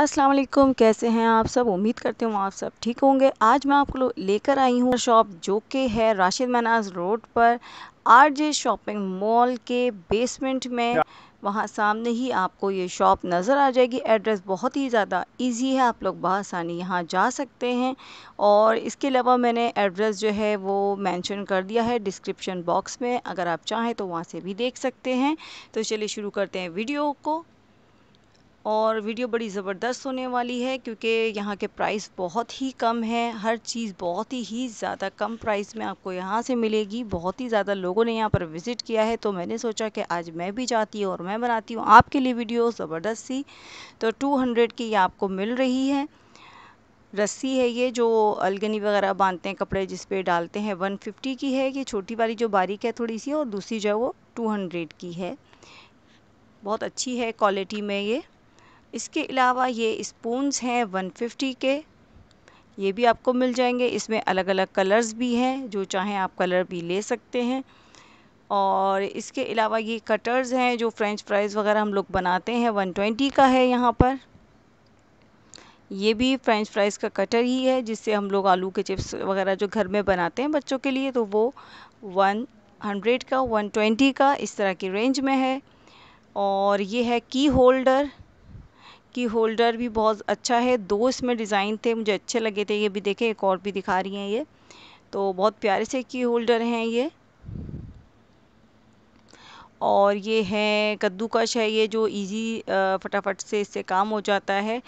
अस्सलाम वालेकुम कैसे हैं आप सब उम्मीद करते हूँ आप सब ठीक होंगे आज मैं आपको लेकर आई हूँ शॉप जो कि है राशिद मनाज रोड पर आरजे शॉपिंग मॉल के बेसमेंट में वहाँ सामने ही आपको ये शॉप नज़र आ जाएगी एड्रेस बहुत ही ज़्यादा इजी है आप लोग बसानी यहाँ जा सकते हैं और इसके अलावा मैंने एड्रेस जो है वो मेंशन कर दिया है डिस्क्रिप्शन बॉक्स में अगर आप चाहें तो वहाँ से भी देख सकते हैं तो चलिए शुरू करते हैं वीडियो को और वीडियो बड़ी ज़बरदस्त होने वाली है क्योंकि यहाँ के प्राइस बहुत ही कम है हर चीज़ बहुत ही ज़्यादा कम प्राइस में आपको यहाँ से मिलेगी बहुत ही ज़्यादा लोगों ने यहाँ पर विज़िट किया है तो मैंने सोचा कि आज मैं भी जाती हूँ और मैं बनाती हूँ आपके लिए वीडियो ज़बरदस्त सी तो टू हंड्रेड की आपको मिल रही है रस्सी है ये जो अलगनी वगैरह बांधते हैं कपड़े जिस पर डालते हैं फिफ्टी की है ये छोटी वाली जो बारीक है थोड़ी सी और दूसरी जो है वो हंड्रेड की है बहुत अच्छी है क्वालिटी में ये इसके अलावा ये स्पूनस हैं फिफ्टी के ये भी आपको मिल जाएंगे इसमें अलग अलग कलर्स भी हैं जो चाहें आप कलर भी ले सकते हैं और इसके अलावा ये कटर्स हैं जो फ्रेंच फ्राइज़ वगैरह हम लोग बनाते हैं 120 का है यहाँ पर ये भी फ्रेंच फ्राइज़ का कटर ही है जिससे हम लोग आलू के चिप्स वगैरह जो घर में बनाते हैं बच्चों के लिए तो वो वन हंड्रेड का वन ट्वेंटी का इस तरह की रेंज में है और ये है की होल्डर की होल्डर भी बहुत अच्छा है दो इसमें डिज़ाइन थे मुझे अच्छे लगे थे ये भी देखे एक और भी दिखा रही हैं ये तो बहुत प्यारे से की होल्डर हैं ये और ये है कद्दूकश है ये जो इजी फटाफट से इससे काम हो जाता है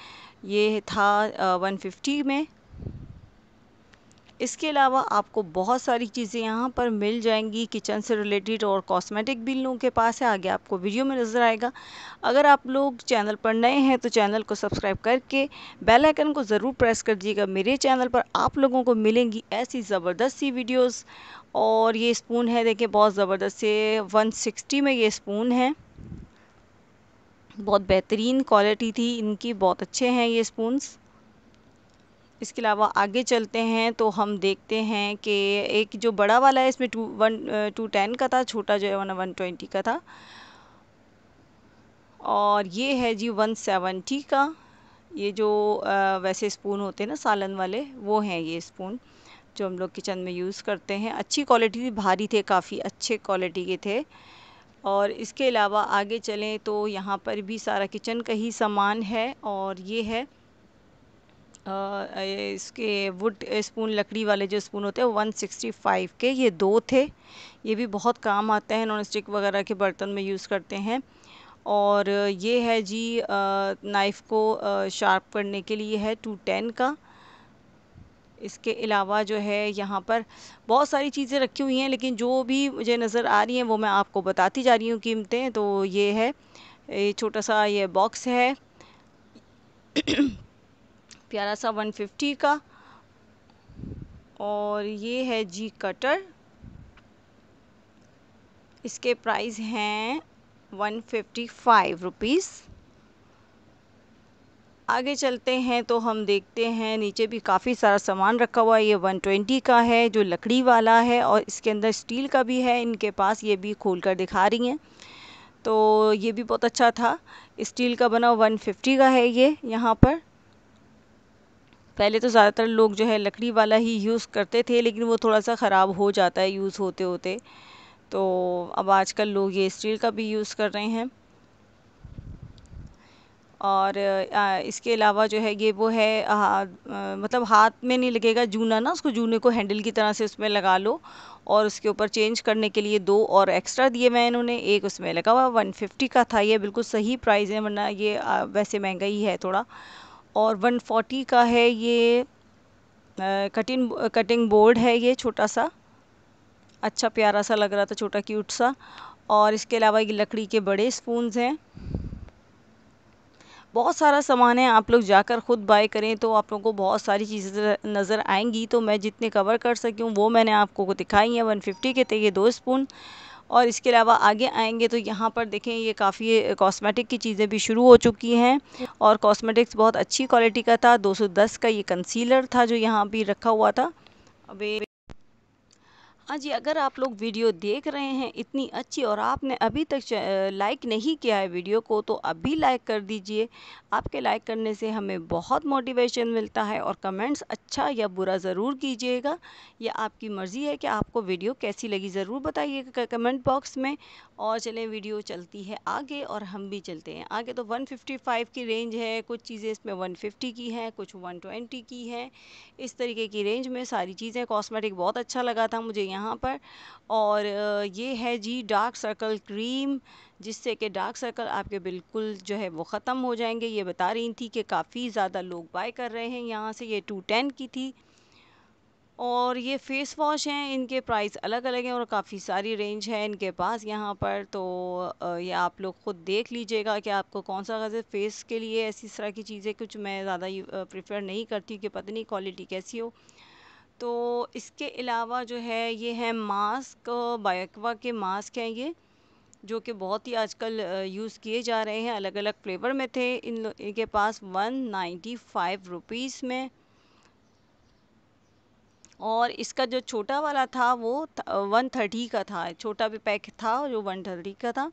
ये था 150 में इसके अलावा आपको बहुत सारी चीज़ें यहाँ पर मिल जाएंगी किचन से रिलेटेड और कॉस्मेटिक भी लोगों के पास है आगे आपको वीडियो में नज़र आएगा अगर आप लोग चैनल पर नए हैं तो चैनल को सब्सक्राइब करके बेल आइकन को ज़रूर प्रेस कर दीजिएगा मेरे चैनल पर आप लोगों को मिलेंगी ऐसी ज़बरदस्त सी वीडियोज़ और ये स्पून है देखिए बहुत ज़बरदस्त से सिक्सटी में ये स्पून है बहुत बेहतरीन क्वालिटी थी इनकी बहुत अच्छे हैं ये स्पून्स इसके अलावा आगे चलते हैं तो हम देखते हैं कि एक जो बड़ा वाला है इसमें टू वन टू टेन का था छोटा जो है वन वन ट्वेंटी का था और ये है जी वन सेवेंटी का ये जो आ, uh, वैसे स्पून होते हैं ना सालन वाले वो हैं ये स्पून जो हम लोग किचन में यूज़ करते हैं अच्छी क्वालिटी भी भारी थे काफ़ी अच्छे क्वालिटी के थे और इसके अलावा आगे चलें तो यहाँ पर भी सारा किचन का ही सामान है और ये है इसके वुड स्पून लकड़ी वाले जो स्पून होते हैं वन सिक्सटी फाइव के ये दो थे ये भी बहुत काम आते हैं नॉन स्टिक वगैरह के बर्तन में यूज़ करते हैं और ये है जी नाइफ़ को शार्प करने के लिए है टू टेन का इसके अलावा जो है यहाँ पर बहुत सारी चीज़ें रखी हुई हैं लेकिन जो भी मुझे नज़र आ रही हैं वो मैं आपको बताती जा रही हूँ कीमतें तो ये है ये छोटा सा ये बॉक्स है प्यारा सा 150 का और ये है जी कटर इसके प्राइस हैं 155 फिफ्टी आगे चलते हैं तो हम देखते हैं नीचे भी काफ़ी सारा सामान रखा हुआ है ये 120 का है जो लकड़ी वाला है और इसके अंदर स्टील का भी है इनके पास ये भी खोल कर दिखा रही हैं तो ये भी बहुत अच्छा था स्टील का बना 150 का है ये यहाँ पर पहले तो ज़्यादातर लोग जो है लकड़ी वाला ही यूज़ करते थे लेकिन वो थोड़ा सा ख़राब हो जाता है यूज़ होते होते तो अब आजकल लोग ये स्टील का भी यूज़ कर रहे हैं और इसके अलावा जो है ये वो है आ, मतलब हाथ में नहीं लगेगा जूना ना उसको जूने को हैंडल की तरह से उसमें लगा लो और उसके ऊपर चेंज करने के लिए दो और एक्स्ट्रा दिए मैं इन्होंने एक उसमें लगा हुआ वन फिफ्टी का था ये बिल्कुल सही प्राइस है वरना ये आ, वैसे महंगा ही है थोड़ा और 140 का है ये कटिंग कटिंग बोर्ड है ये छोटा सा अच्छा प्यारा सा लग रहा था छोटा क्यूट सा और इसके अलावा ये लकड़ी के बड़े स्पून हैं बहुत सारा सामान है आप लोग जाकर ख़ुद बाय करें तो आप लोगों को बहुत सारी चीज़ें नज़र आएंगी तो मैं जितने कवर कर सकी हूँ वो मैंने आपको दिखाई हैं 150 के थे ये दो स्पून और इसके अलावा आगे आएंगे तो यहाँ पर देखें ये काफ़ी कॉस्मेटिक की चीज़ें भी शुरू हो चुकी हैं और कॉस्मेटिक्स बहुत अच्छी क्वालिटी का था 210 का ये कंसीलर था जो यहाँ भी रखा हुआ था अब हाँ जी अगर आप लोग वीडियो देख रहे हैं इतनी अच्छी और आपने अभी तक लाइक नहीं किया है वीडियो को तो अभी लाइक कर दीजिए आपके लाइक करने से हमें बहुत मोटिवेशन मिलता है और कमेंट्स अच्छा या बुरा ज़रूर कीजिएगा यह आपकी मर्ज़ी है कि आपको वीडियो कैसी लगी ज़रूर बताइएगा कमेंट बॉक्स में और चलें वीडियो चलती है आगे और हम भी चलते हैं आगे तो वन की रेंज है कुछ चीज़ें इसमें वन की हैं कुछ वन की हैं इस तरीके की रेंज में सारी चीज़ें कॉस्मेटिक बहुत अच्छा लगा था मुझे यहाँ पर और ये है जी डार्क सर्कल क्रीम जिससे कि डार्क सर्कल आपके बिल्कुल जो है वो ख़त्म हो जाएंगे ये बता रही थी कि काफ़ी ज़्यादा लोग बाय कर रहे हैं यहाँ से ये टू टेन की थी और ये फेस वॉश हैं इनके प्राइस अलग अलग हैं और काफ़ी सारी रेंज है इनके पास यहाँ पर तो ये आप लोग ख़ुद देख लीजिएगा कि आपको कौन सा गज़े फेस के लिए ऐसी तरह की चीज़ें कुछ मैं ज़्यादा प्रेफर नहीं करती कि पता नहीं क्वालिटी कैसी हो तो इसके अलावा जो है ये है मास्क बायोक्वा के मास्क हैं ये जो कि बहुत ही आजकल यूज़ किए जा रहे हैं अलग अलग फ्लेवर में थे इन इनके पास वन नाइन्टी फाइव रुपीज़ में और इसका जो छोटा वाला था वो वन थर्टी का था छोटा भी पैक था जो वन थर्टी का था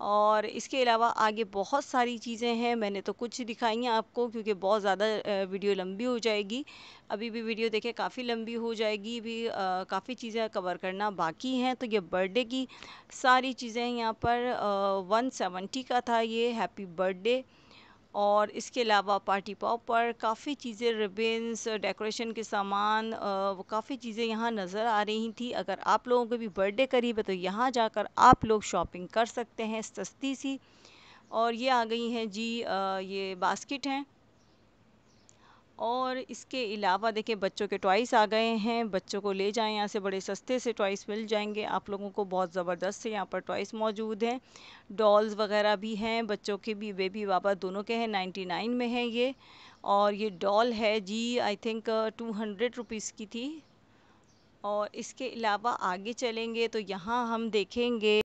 और इसके अलावा आगे बहुत सारी चीज़ें हैं मैंने तो कुछ दिखाई हैं आपको क्योंकि बहुत ज़्यादा वीडियो लंबी हो जाएगी अभी भी वीडियो देखें काफ़ी लंबी हो जाएगी भी काफ़ी चीज़ें कवर करना बाकी हैं तो ये बर्थडे की सारी चीज़ें यहाँ पर वन सेवेंटी का था ये हैप्पी बर्थडे और इसके अलावा पार्टी पॉप पर काफ़ी चीज़ें रिबिनस डेकोरेशन के सामान वो काफ़ी चीज़ें यहाँ नज़र आ रही थी अगर आप लोगों को भी बर्थडे करीब है तो यहाँ जाकर आप लोग शॉपिंग कर सकते हैं सस्ती सी और ये आ गई हैं जी ये बास्किट हैं और इसके अलावा देखिए बच्चों के टॉयस आ गए हैं बच्चों को ले जाएं यहाँ से बड़े सस्ते से टॉयस मिल जाएंगे आप लोगों को बहुत ज़बरदस्त से यहाँ पर टॉयस मौजूद हैं डॉल्स वगैरह भी हैं बच्चों के भी बेबी बाबा दोनों के हैं 99 में हैं ये और ये डॉल है जी I think two hundred rupees की थी और इसके अलावा आगे चलेंगे तो यहाँ हम देखेंगे